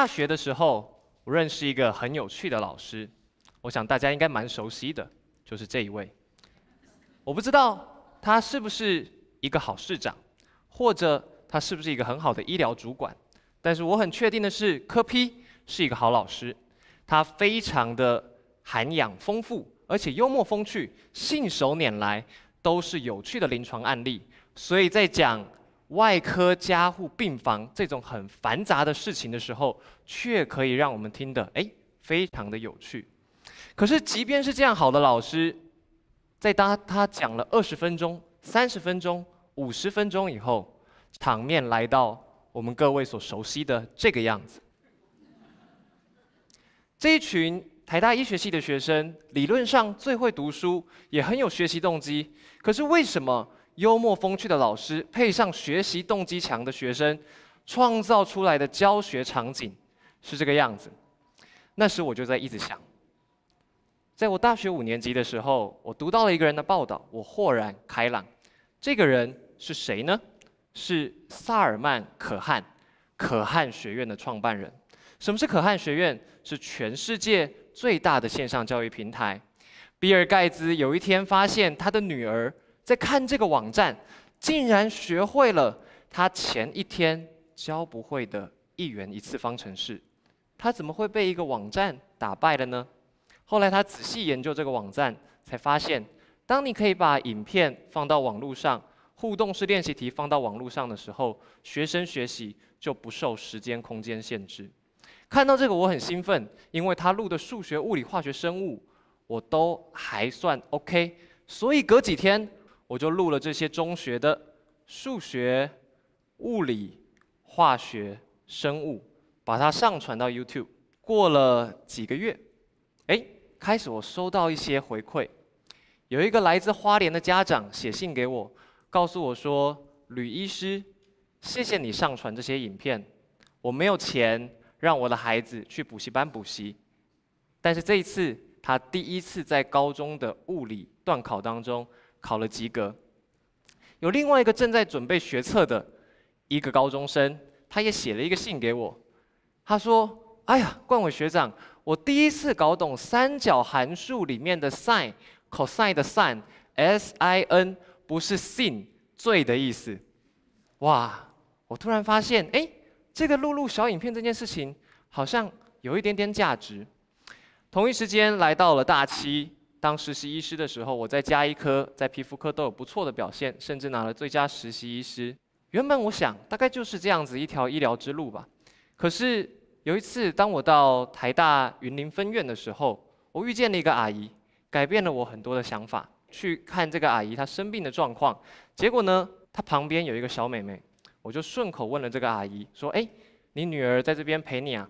大学的时候，我认识一个很有趣的老师，我想大家应该蛮熟悉的，就是这一位。我不知道他是不是一个好市长，或者他是不是一个很好的医疗主管，但是我很确定的是，科批是一个好老师，他非常的涵养丰富，而且幽默风趣，信手拈来都是有趣的临床案例，所以在讲。外科加护病房这种很繁杂的事情的时候，却可以让我们听得哎，非常的有趣。可是，即便是这样好的老师，在他他讲了二十分钟、三十分钟、五十分钟以后，场面来到我们各位所熟悉的这个样子。这一群台大医学系的学生，理论上最会读书，也很有学习动机，可是为什么？幽默风趣的老师配上学习动机强的学生，创造出来的教学场景是这个样子。那时我就在一直想，在我大学五年级的时候，我读到了一个人的报道，我豁然开朗。这个人是谁呢？是萨尔曼·可汗，可汗学院的创办人。什么是可汗学院？是全世界最大的线上教育平台。比尔·盖茨有一天发现他的女儿。在看这个网站，竟然学会了他前一天教不会的一元一次方程式，他怎么会被一个网站打败了呢？后来他仔细研究这个网站，才发现，当你可以把影片放到网络上，互动式练习题放到网络上的时候，学生学习就不受时间空间限制。看到这个我很兴奋，因为他录的数学、物理、化学、生物，我都还算 OK，所以隔几天。我就录了这些中学的数学、物理、化学、生物，把它上传到 YouTube。过了几个月，哎，开始我收到一些回馈，有一个来自花莲的家长写信给我，告诉我说：“吕医师，谢谢你上传这些影片。我没有钱让我的孩子去补习班补习，但是这一次他第一次在高中的物理段考当中。”考了及格，有另外一个正在准备学测的一个高中生，他也写了一个信给我，他说：“哎呀，冠伟学长，我第一次搞懂三角函数里面的 sin、cosine 的 sin，SIN 不是 sin 罪的意思。”哇，我突然发现，哎，这个录入小影片这件事情好像有一点点价值。同一时间来到了大七。当实习医师的时候，我在加医科，在皮肤科都有不错的表现，甚至拿了最佳实习医师。原本我想，大概就是这样子一条医疗之路吧。可是有一次，当我到台大云林分院的时候，我遇见了一个阿姨，改变了我很多的想法。去看这个阿姨她生病的状况，结果呢，她旁边有一个小妹妹，我就顺口问了这个阿姨说：“哎，你女儿在这边陪你啊？”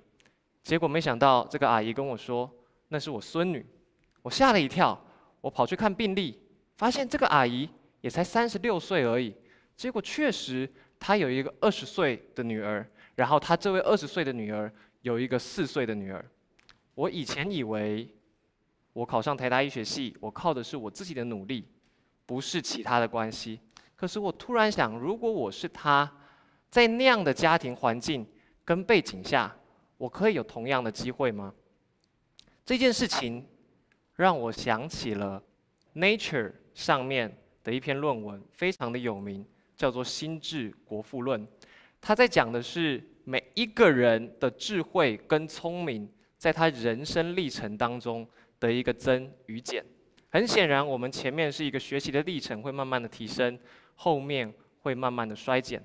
结果没想到，这个阿姨跟我说：“那是我孙女。”我吓了一跳，我跑去看病历，发现这个阿姨也才三十六岁而已。结果确实，她有一个二十岁的女儿，然后她这位二十岁的女儿有一个四岁的女儿。我以前以为，我考上台大医学系，我靠的是我自己的努力，不是其他的关系。可是我突然想，如果我是她，在那样的家庭环境跟背景下，我可以有同样的机会吗？这件事情。让我想起了《Nature》上面的一篇论文，非常的有名，叫做《心智国富论》。他在讲的是每一个人的智慧跟聪明，在他人生历程当中的一个增与减。很显然，我们前面是一个学习的历程，会慢慢的提升，后面会慢慢的衰减。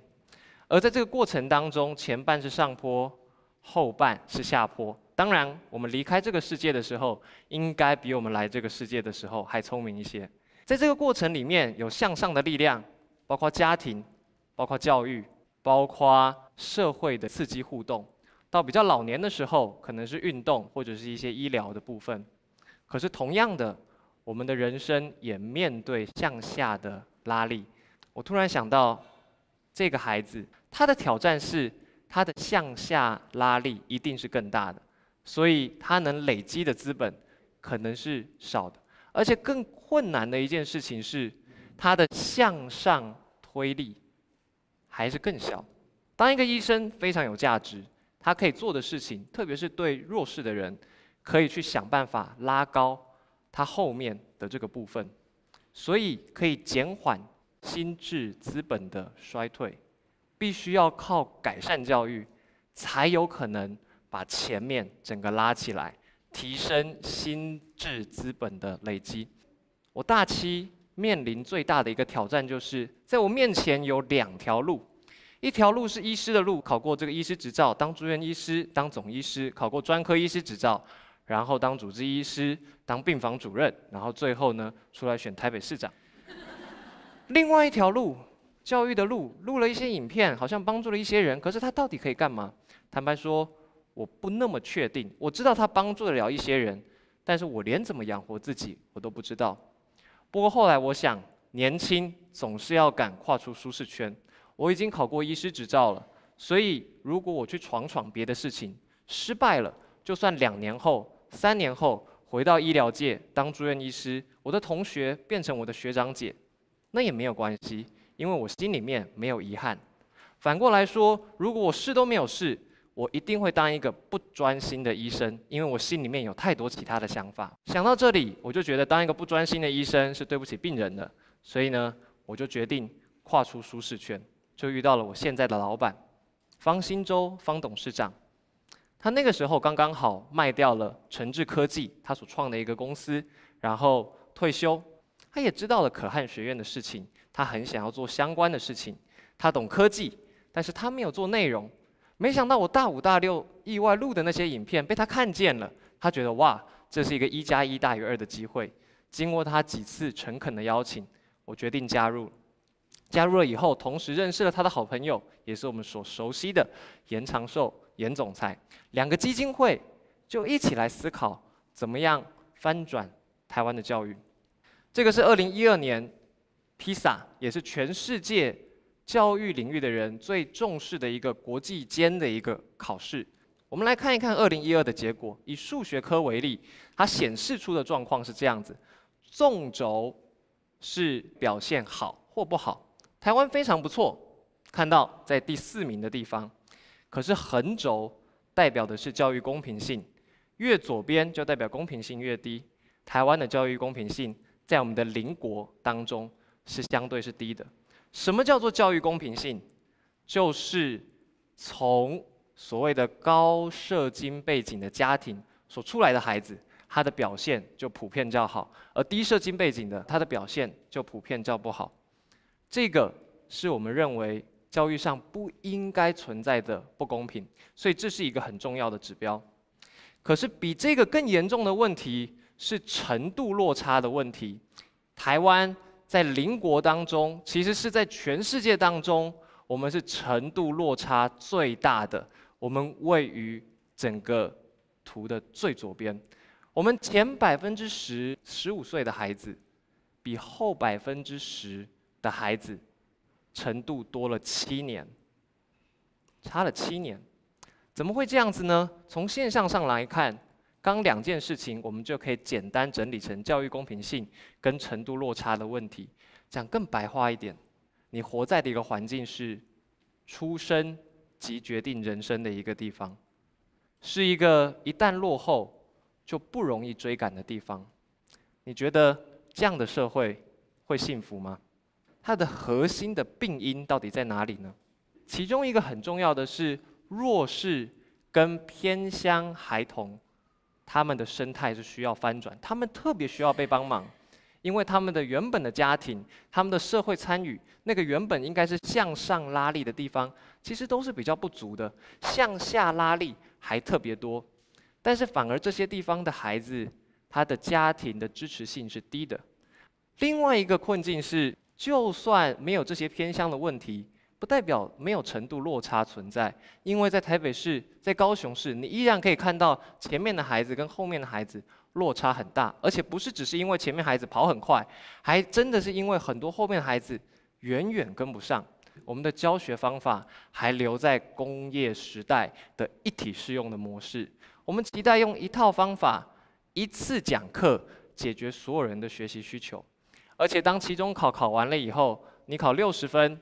而在这个过程当中，前半是上坡，后半是下坡。当然，我们离开这个世界的时候，应该比我们来这个世界的时候还聪明一些。在这个过程里面，有向上的力量，包括家庭，包括教育，包括社会的刺激互动。到比较老年的时候，可能是运动或者是一些医疗的部分。可是同样的，我们的人生也面对向下的拉力。我突然想到，这个孩子他的挑战是他的向下拉力一定是更大的。所以他能累积的资本可能是少的，而且更困难的一件事情是，他的向上推力还是更小。当一个医生非常有价值，他可以做的事情，特别是对弱势的人，可以去想办法拉高他后面的这个部分，所以可以减缓心智资本的衰退。必须要靠改善教育，才有可能。把前面整个拉起来，提升心智资本的累积。我大七面临最大的一个挑战就是，在我面前有两条路，一条路是医师的路，考过这个医师执照，当住院医师，当总医师，考过专科医师执照，然后当主治医师，当病房主任，然后最后呢，出来选台北市长。另外一条路，教育的路，录了一些影片，好像帮助了一些人，可是他到底可以干嘛？坦白说。我不那么确定，我知道他帮助得了一些人，但是我连怎么养活自己我都不知道。不过后来我想，年轻总是要敢跨出舒适圈。我已经考过医师执照了，所以如果我去闯闯别的事情，失败了，就算两年后、三年后回到医疗界当住院医师，我的同学变成我的学长姐，那也没有关系，因为我心里面没有遗憾。反过来说，如果我试都没有试。我一定会当一个不专心的医生，因为我心里面有太多其他的想法。想到这里，我就觉得当一个不专心的医生是对不起病人的，所以呢，我就决定跨出舒适圈，就遇到了我现在的老板方兴洲方董事长。他那个时候刚刚好卖掉了诚智科技，他所创的一个公司，然后退休。他也知道了可汗学院的事情，他很想要做相关的事情。他懂科技，但是他没有做内容。没想到我大五大六意外录的那些影片被他看见了，他觉得哇，这是一个一加一大于二的机会。经过他几次诚恳的邀请，我决定加入。加入了以后，同时认识了他的好朋友，也是我们所熟悉的严长寿严总裁。两个基金会就一起来思考怎么样翻转台湾的教育。这个是二零一二年披萨，也是全世界。教育领域的人最重视的一个国际间的一个考试，我们来看一看2012的结果。以数学科为例，它显示出的状况是这样子：纵轴是表现好或不好，台湾非常不错，看到在第四名的地方。可是横轴代表的是教育公平性，越左边就代表公平性越低。台湾的教育公平性在我们的邻国当中是相对是低的。什么叫做教育公平性？就是从所谓的高社经背景的家庭所出来的孩子，他的表现就普遍较好；而低社经背景的，他的表现就普遍较不好。这个是我们认为教育上不应该存在的不公平，所以这是一个很重要的指标。可是比这个更严重的问题是程度落差的问题，台湾。在邻国当中，其实是在全世界当中，我们是程度落差最大的。我们位于整个图的最左边，我们前百分之十十五岁的孩子，比后百分之十的孩子程度多了七年，差了七年，怎么会这样子呢？从现象上来看。刚两件事情，我们就可以简单整理成教育公平性跟程度落差的问题。讲更白话一点，你活在的一个环境是，出生即决定人生的一个地方，是一个一旦落后就不容易追赶的地方。你觉得这样的社会会幸福吗？它的核心的病因到底在哪里呢？其中一个很重要的是弱势跟偏乡孩童。他们的生态是需要翻转，他们特别需要被帮忙，因为他们的原本的家庭、他们的社会参与，那个原本应该是向上拉力的地方，其实都是比较不足的，向下拉力还特别多。但是反而这些地方的孩子，他的家庭的支持性是低的。另外一个困境是，就算没有这些偏向的问题。不代表没有程度落差存在，因为在台北市、在高雄市，你依然可以看到前面的孩子跟后面的孩子落差很大，而且不是只是因为前面孩子跑很快，还真的是因为很多后面的孩子远远跟不上。我们的教学方法还留在工业时代的一体适用的模式，我们期待用一套方法一次讲课解决所有人的学习需求，而且当期中考考完了以后，你考六十分。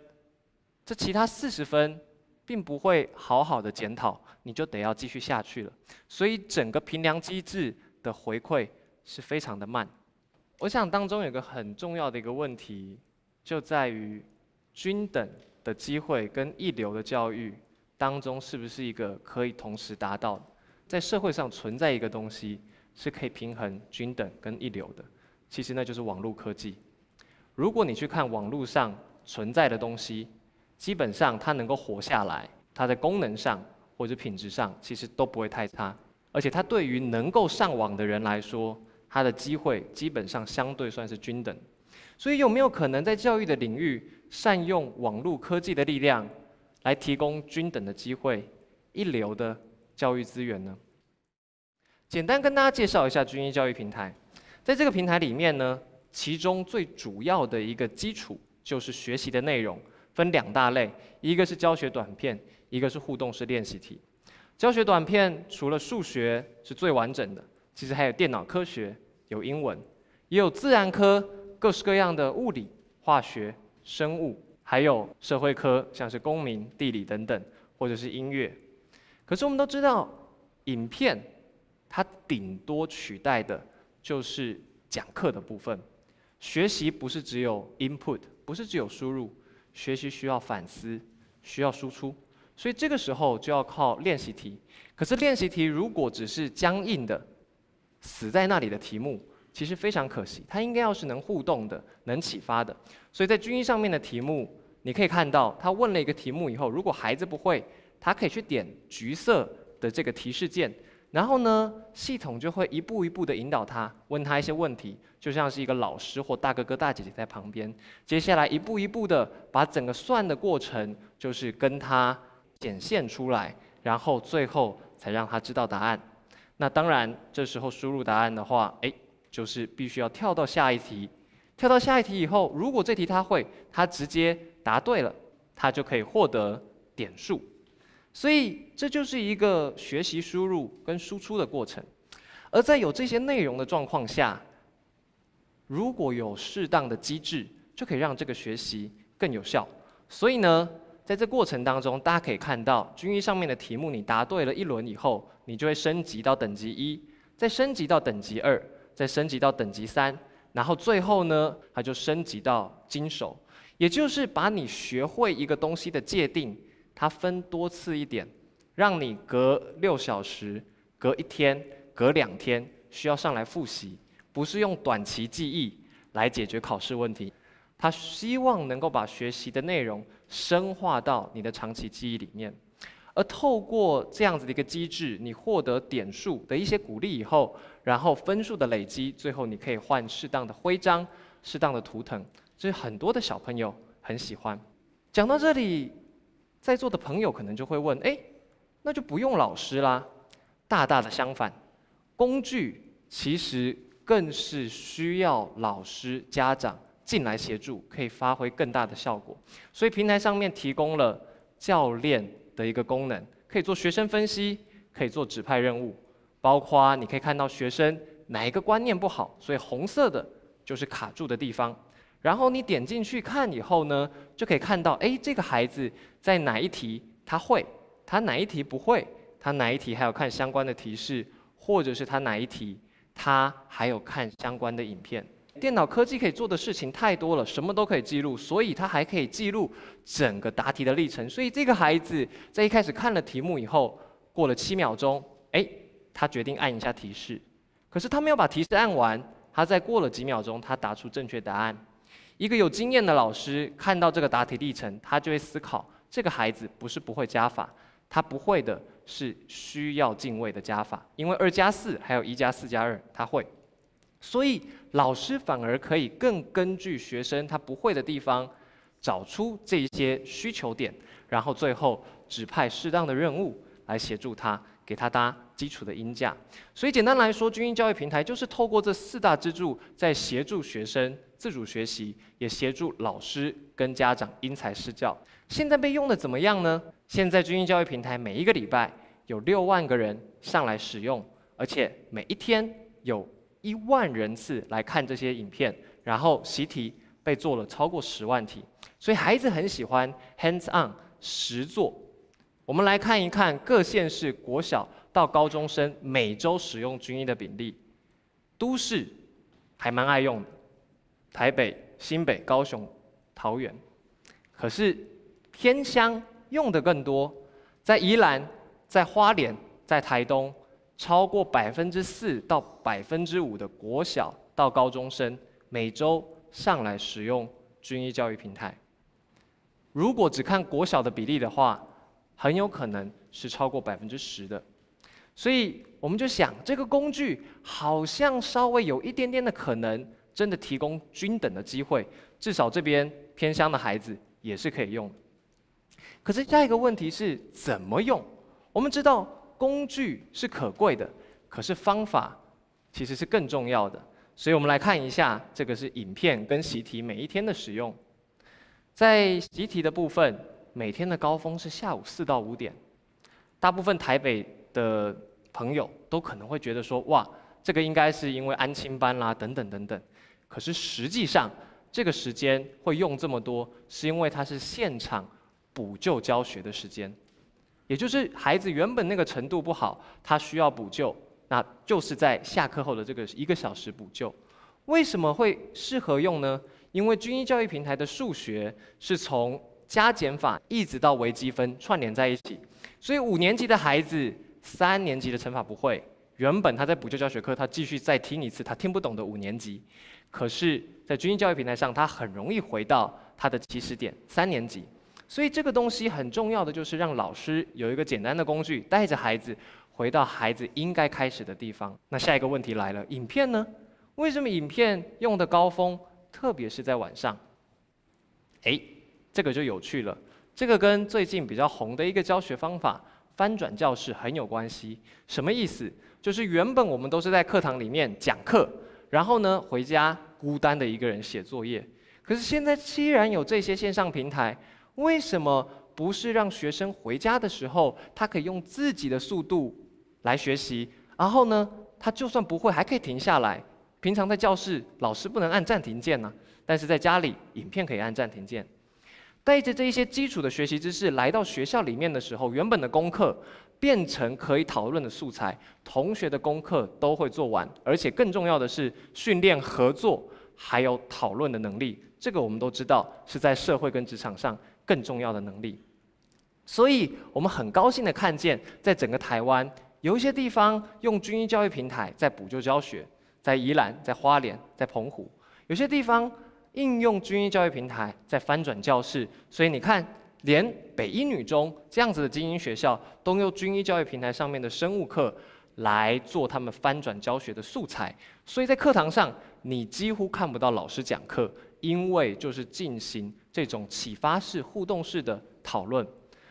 这其他四十分，并不会好好的检讨，你就得要继续下去了。所以整个评量机制的回馈是非常的慢。我想当中有个很重要的一个问题，就在于均等的机会跟一流的教育当中，是不是一个可以同时达到？在社会上存在一个东西，是可以平衡均等跟一流的，其实那就是网络科技。如果你去看网络上存在的东西，基本上，它能够活下来，它的功能上或者品质上其实都不会太差，而且它对于能够上网的人来说，它的机会基本上相对算是均等。所以，有没有可能在教育的领域善用网络科技的力量，来提供均等的机会、一流的教育资源呢？简单跟大家介绍一下军医教育平台，在这个平台里面呢，其中最主要的一个基础就是学习的内容。分两大类，一个是教学短片，一个是互动式练习题。教学短片除了数学是最完整的，其实还有电脑科学、有英文，也有自然科，各式各样的物理、化学、生物，还有社会科，像是公民、地理等等，或者是音乐。可是我们都知道，影片它顶多取代的就是讲课的部分。学习不是只有 input，不是只有输入。学习需要反思，需要输出，所以这个时候就要靠练习题。可是练习题如果只是僵硬的死在那里的题目，其实非常可惜。它应该要是能互动的，能启发的。所以在军医上面的题目，你可以看到，他问了一个题目以后，如果孩子不会，他可以去点橘色的这个提示键。然后呢，系统就会一步一步地引导他，问他一些问题，就像是一个老师或大哥哥、大姐姐在旁边。接下来一步一步地把整个算的过程，就是跟他显现出来，然后最后才让他知道答案。那当然，这时候输入答案的话，哎，就是必须要跳到下一题。跳到下一题以后，如果这题他会，他直接答对了，他就可以获得点数。所以这就是一个学习输入跟输出的过程，而在有这些内容的状况下，如果有适当的机制，就可以让这个学习更有效。所以呢，在这过程当中，大家可以看到军医上面的题目，你答对了一轮以后，你就会升级到等级一，再升级到等级二，再升级到等级三，然后最后呢，它就升级到经手，也就是把你学会一个东西的界定。它分多次一点，让你隔六小时、隔一天、隔两天需要上来复习，不是用短期记忆来解决考试问题。他希望能够把学习的内容深化到你的长期记忆里面，而透过这样子的一个机制，你获得点数的一些鼓励以后，然后分数的累积，最后你可以换适当的徽章、适当的图腾，这是很多的小朋友很喜欢。讲到这里。在座的朋友可能就会问：哎，那就不用老师啦？大大的相反，工具其实更是需要老师、家长进来协助，可以发挥更大的效果。所以平台上面提供了教练的一个功能，可以做学生分析，可以做指派任务，包括你可以看到学生哪一个观念不好，所以红色的就是卡住的地方。然后你点进去看以后呢，就可以看到，哎，这个孩子在哪一题他会，他哪一题不会，他哪一题还有看相关的提示，或者是他哪一题他还有看相关的影片。电脑科技可以做的事情太多了，什么都可以记录，所以它还可以记录整个答题的历程。所以这个孩子在一开始看了题目以后，过了七秒钟，哎，他决定按一下提示，可是他没有把提示按完，他在过了几秒钟，他答出正确答案。一个有经验的老师看到这个答题历程，他就会思考：这个孩子不是不会加法，他不会的是需要进位的加法。因为二加四还有一加四加二，他会。所以老师反而可以更根据学生他不会的地方，找出这些需求点，然后最后指派适当的任务来协助他，给他搭基础的音架。所以简单来说，军英教育平台就是透过这四大支柱，在协助学生。自主学习也协助老师跟家长因材施教。现在被用的怎么样呢？现在军医教育平台每一个礼拜有六万个人上来使用，而且每一天有一万人次来看这些影片，然后习题被做了超过十万题，所以孩子很喜欢 hands on 实做。我们来看一看各县市国小到高中生每周使用军医的比例，都市还蛮爱用的。台北、新北、高雄、桃园，可是天香用的更多，在宜兰、在花莲、在台东，超过百分之四到百分之五的国小到高中生每周上来使用军医教育平台。如果只看国小的比例的话，很有可能是超过百分之十的。所以我们就想，这个工具好像稍微有一点点的可能。真的提供均等的机会，至少这边偏乡的孩子也是可以用。可是下一个问题是怎么用？我们知道工具是可贵的，可是方法其实是更重要的。所以我们来看一下，这个是影片跟习题每一天的使用。在习题的部分，每天的高峰是下午四到五点。大部分台北的朋友都可能会觉得说，哇，这个应该是因为安亲班啦，等等等等。可是实际上，这个时间会用这么多，是因为它是现场补救教学的时间，也就是孩子原本那个程度不好，他需要补救，那就是在下课后的这个一个小时补救。为什么会适合用呢？因为军医教育平台的数学是从加减法一直到微积分串联在一起，所以五年级的孩子三年级的乘法不会，原本他在补救教学课，他继续再听一次，他听不懂的五年级。可是，在军事教育平台上，他很容易回到他的起始点三年级，所以这个东西很重要的就是让老师有一个简单的工具，带着孩子回到孩子应该开始的地方。那下一个问题来了：影片呢？为什么影片用的高峰，特别是在晚上？哎，这个就有趣了。这个跟最近比较红的一个教学方法——翻转教室很有关系。什么意思？就是原本我们都是在课堂里面讲课。然后呢，回家孤单的一个人写作业。可是现在既然有这些线上平台，为什么不是让学生回家的时候，他可以用自己的速度来学习？然后呢，他就算不会，还可以停下来。平常在教室，老师不能按暂停键呢，但是在家里，影片可以按暂停键。带着这一些基础的学习知识来到学校里面的时候，原本的功课。变成可以讨论的素材，同学的功课都会做完，而且更重要的是训练合作还有讨论的能力。这个我们都知道是在社会跟职场上更重要的能力。所以我们很高兴的看见，在整个台湾有一些地方用军医教育平台在补救教学，在宜兰、在花莲、在澎湖，有些地方应用军医教育平台在翻转教室。所以你看。连北一女中这样子的精英学校，都用军医教育平台上面的生物课来做他们翻转教学的素材，所以在课堂上你几乎看不到老师讲课，因为就是进行这种启发式、互动式的讨论。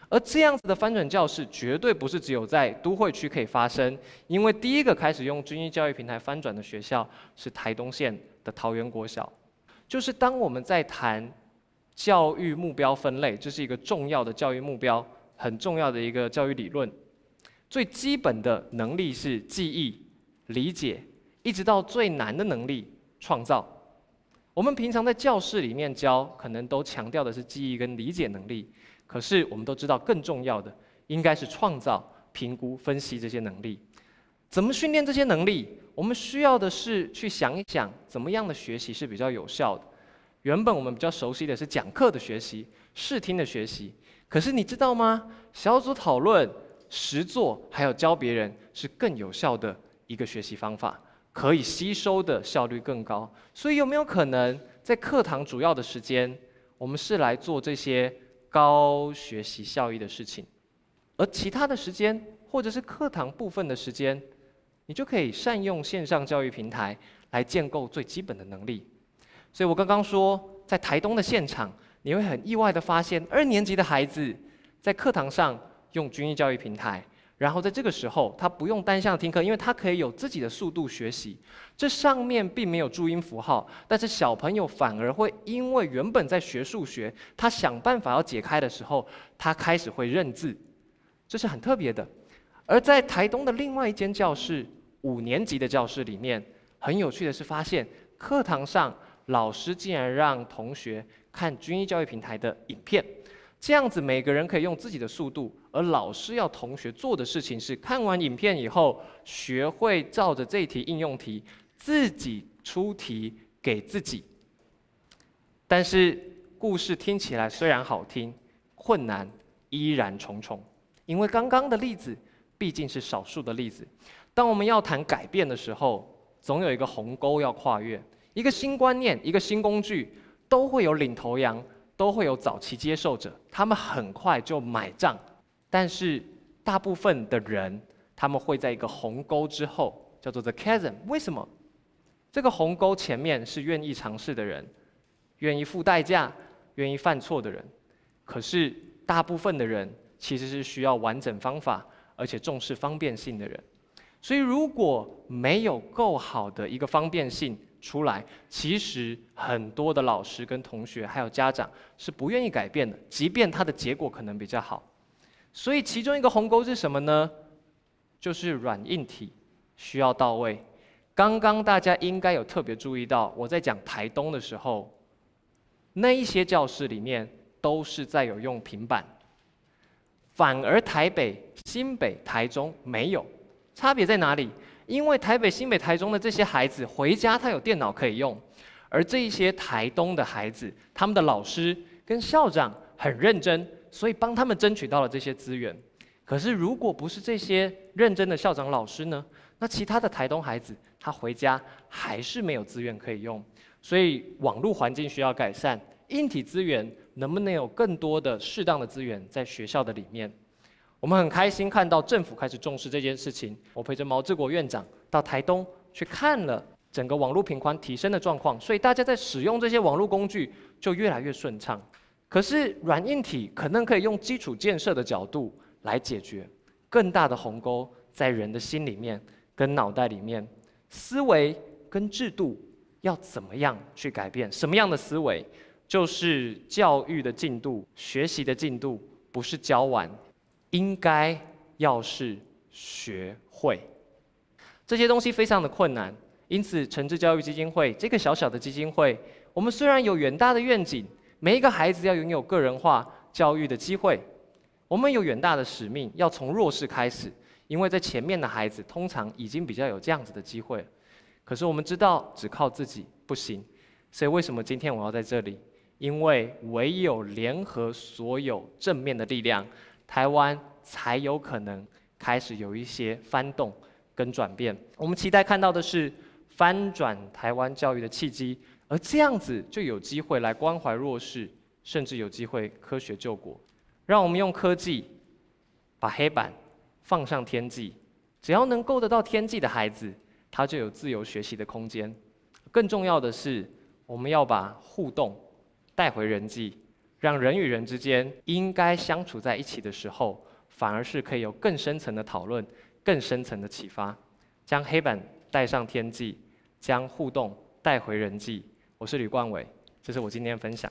而这样子的翻转教室绝对不是只有在都会区可以发生，因为第一个开始用军医教育平台翻转的学校是台东县的桃园国小，就是当我们在谈。教育目标分类，这是一个重要的教育目标，很重要的一个教育理论。最基本的能力是记忆、理解，一直到最难的能力——创造。我们平常在教室里面教，可能都强调的是记忆跟理解能力。可是我们都知道，更重要的应该是创造、评估、分析这些能力。怎么训练这些能力？我们需要的是去想一想，怎么样的学习是比较有效的。原本我们比较熟悉的是讲课的学习、视听的学习，可是你知道吗？小组讨论、实做还有教别人是更有效的一个学习方法，可以吸收的效率更高。所以有没有可能在课堂主要的时间，我们是来做这些高学习效益的事情，而其他的时间或者是课堂部分的时间，你就可以善用线上教育平台来建构最基本的能力。所以我刚刚说，在台东的现场，你会很意外的发现，二年级的孩子在课堂上用军事教育平台，然后在这个时候，他不用单向听课，因为他可以有自己的速度学习。这上面并没有注音符号，但是小朋友反而会因为原本在学数学，他想办法要解开的时候，他开始会认字，这是很特别的。而在台东的另外一间教室，五年级的教室里面，很有趣的是发现，课堂上。老师竟然让同学看军医教育平台的影片，这样子每个人可以用自己的速度，而老师要同学做的事情是看完影片以后，学会照着这题应用题自己出题给自己。但是故事听起来虽然好听，困难依然重重，因为刚刚的例子毕竟是少数的例子，当我们要谈改变的时候，总有一个鸿沟要跨越。一个新观念，一个新工具，都会有领头羊，都会有早期接受者，他们很快就买账。但是大部分的人，他们会在一个鸿沟之后，叫做 the chasm。为什么？这个鸿沟前面是愿意尝试的人，愿意付代价，愿意犯错的人。可是大部分的人其实是需要完整方法，而且重视方便性的人。所以如果没有够好的一个方便性，出来，其实很多的老师跟同学还有家长是不愿意改变的，即便他的结果可能比较好。所以其中一个鸿沟是什么呢？就是软硬体需要到位。刚刚大家应该有特别注意到，我在讲台东的时候，那一些教室里面都是在有用平板，反而台北、新北、台中没有，差别在哪里？因为台北、新北、台中的这些孩子回家，他有电脑可以用；而这些台东的孩子，他们的老师跟校长很认真，所以帮他们争取到了这些资源。可是，如果不是这些认真的校长、老师呢？那其他的台东孩子，他回家还是没有资源可以用。所以，网络环境需要改善，硬体资源能不能有更多的适当的资源在学校的里面？我们很开心看到政府开始重视这件事情。我陪着毛志国院长到台东去看了整个网络频宽提升的状况，所以大家在使用这些网络工具就越来越顺畅。可是软硬体可能可以用基础建设的角度来解决，更大的鸿沟在人的心里面跟脑袋里面，思维跟制度要怎么样去改变？什么样的思维，就是教育的进度、学习的进度不是教完。应该要是学会这些东西，非常的困难。因此，诚志教育基金会这个小小的基金会，我们虽然有远大的愿景，每一个孩子要拥有个人化教育的机会，我们有远大的使命，要从弱势开始。因为在前面的孩子通常已经比较有这样子的机会，可是我们知道只靠自己不行，所以为什么今天我要在这里？因为唯有联合所有正面的力量。台湾才有可能开始有一些翻动跟转变。我们期待看到的是翻转台湾教育的契机，而这样子就有机会来关怀弱势，甚至有机会科学救国。让我们用科技把黑板放上天际，只要能够得到天际的孩子，他就有自由学习的空间。更重要的是，我们要把互动带回人际。让人与人之间应该相处在一起的时候，反而是可以有更深层的讨论、更深层的启发。将黑板带上天际，将互动带回人际。我是吕冠伟，这是我今天的分享。